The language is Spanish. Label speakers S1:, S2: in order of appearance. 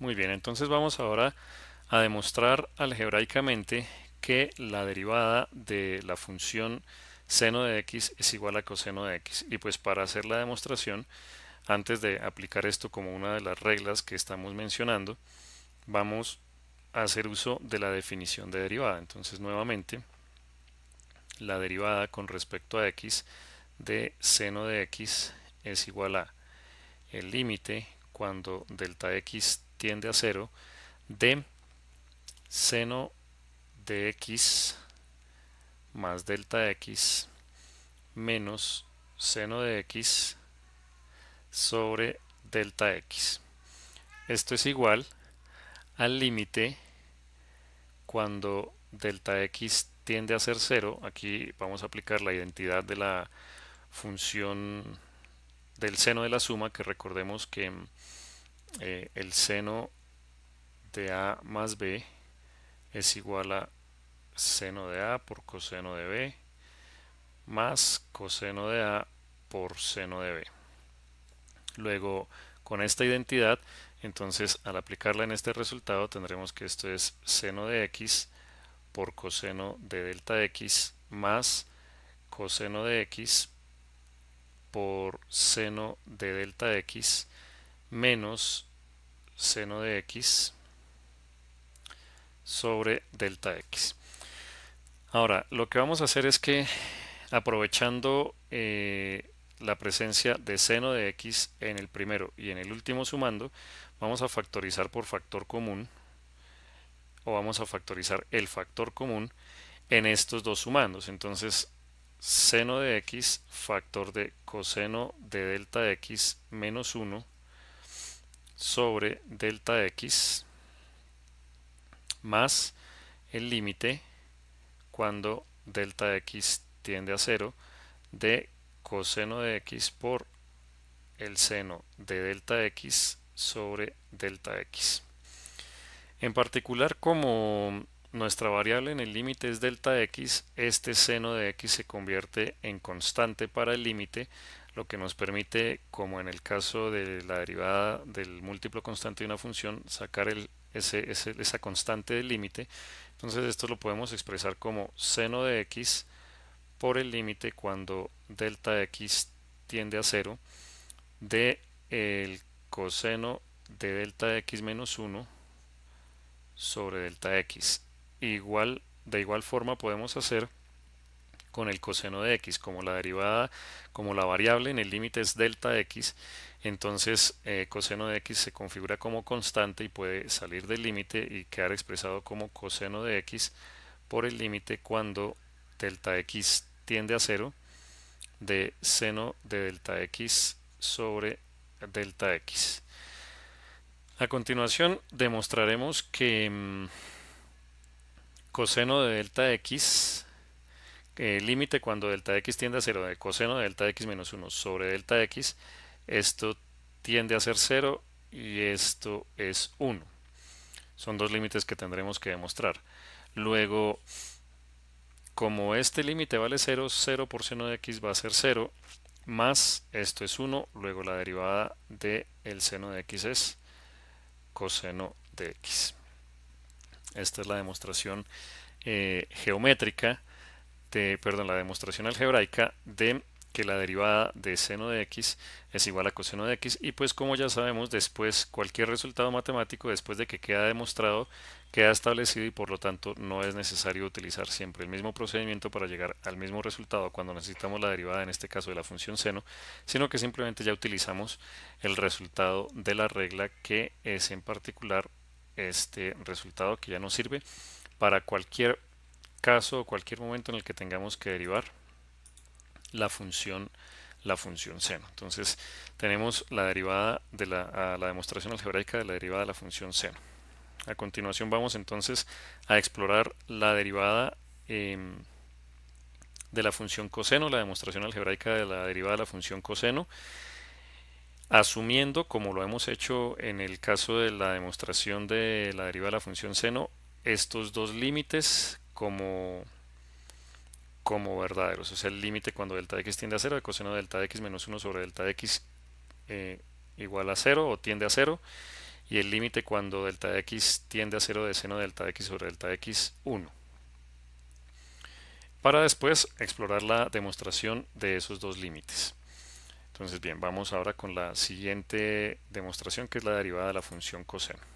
S1: Muy bien, entonces vamos ahora a demostrar algebraicamente que la derivada de la función seno de x es igual a coseno de x. Y pues para hacer la demostración, antes de aplicar esto como una de las reglas que estamos mencionando, vamos a hacer uso de la definición de derivada. Entonces nuevamente, la derivada con respecto a x de seno de x es igual a el límite cuando delta x tiende a 0 de seno de x más delta x menos seno de x sobre delta x. Esto es igual al límite cuando delta x tiende a ser 0. Aquí vamos a aplicar la identidad de la función del seno de la suma, que recordemos que eh, el seno de A más B es igual a seno de A por coseno de B más coseno de A por seno de B. Luego, con esta identidad, entonces al aplicarla en este resultado tendremos que esto es seno de X por coseno de delta X más coseno de X por seno de delta x menos seno de x sobre delta x. Ahora, lo que vamos a hacer es que aprovechando eh, la presencia de seno de x en el primero y en el último sumando, vamos a factorizar por factor común o vamos a factorizar el factor común en estos dos sumandos. Entonces seno de x factor de coseno de delta x menos 1 sobre delta x más el límite cuando delta x tiende a 0 de coseno de x por el seno de delta x sobre delta x. En particular, como nuestra variable en el límite es delta x, este seno de x se convierte en constante para el límite, lo que nos permite, como en el caso de la derivada del múltiplo constante de una función, sacar esa constante del límite. Entonces esto lo podemos expresar como seno de x por el límite cuando delta x tiende a cero de el coseno de delta x menos 1 sobre delta x igual, de igual forma podemos hacer con el coseno de x, como la derivada, como la variable en el límite es delta x, entonces eh, coseno de x se configura como constante y puede salir del límite y quedar expresado como coseno de x por el límite cuando delta x tiende a cero de seno de delta x sobre delta x. A continuación demostraremos que... Mm, coseno de delta de x, el eh, límite cuando delta de x tiende a 0 de coseno de delta de x menos 1 sobre delta x, esto tiende a ser 0 y esto es 1. Son dos límites que tendremos que demostrar. Luego, como este límite vale 0, 0 por seno de x va a ser 0, más esto es 1, luego la derivada del el seno de x es coseno de x. Esta es la demostración eh, geométrica, de, perdón, la demostración algebraica de que la derivada de seno de x es igual a coseno de x y pues como ya sabemos después cualquier resultado matemático después de que queda demostrado queda establecido y por lo tanto no es necesario utilizar siempre el mismo procedimiento para llegar al mismo resultado cuando necesitamos la derivada en este caso de la función seno sino que simplemente ya utilizamos el resultado de la regla que es en particular este resultado que ya nos sirve para cualquier caso o cualquier momento en el que tengamos que derivar la función la función seno. Entonces tenemos la derivada de la, demostración algebraica de la derivada de la función seno. A continuación vamos entonces a explorar la derivada em, de la función coseno, la demostración algebraica de la derivada de la función coseno asumiendo, como lo hemos hecho en el caso de la demostración de la deriva de la función seno, estos dos límites como, como verdaderos. O sea, el límite cuando delta de x tiende a 0 de coseno de delta de x menos 1 sobre delta de x eh, igual a 0 o tiende a 0. Y el límite cuando delta de x tiende a 0 de seno de delta de x sobre delta de x 1. Para después explorar la demostración de esos dos límites. Entonces bien, vamos ahora con la siguiente demostración que es la derivada de la función coseno.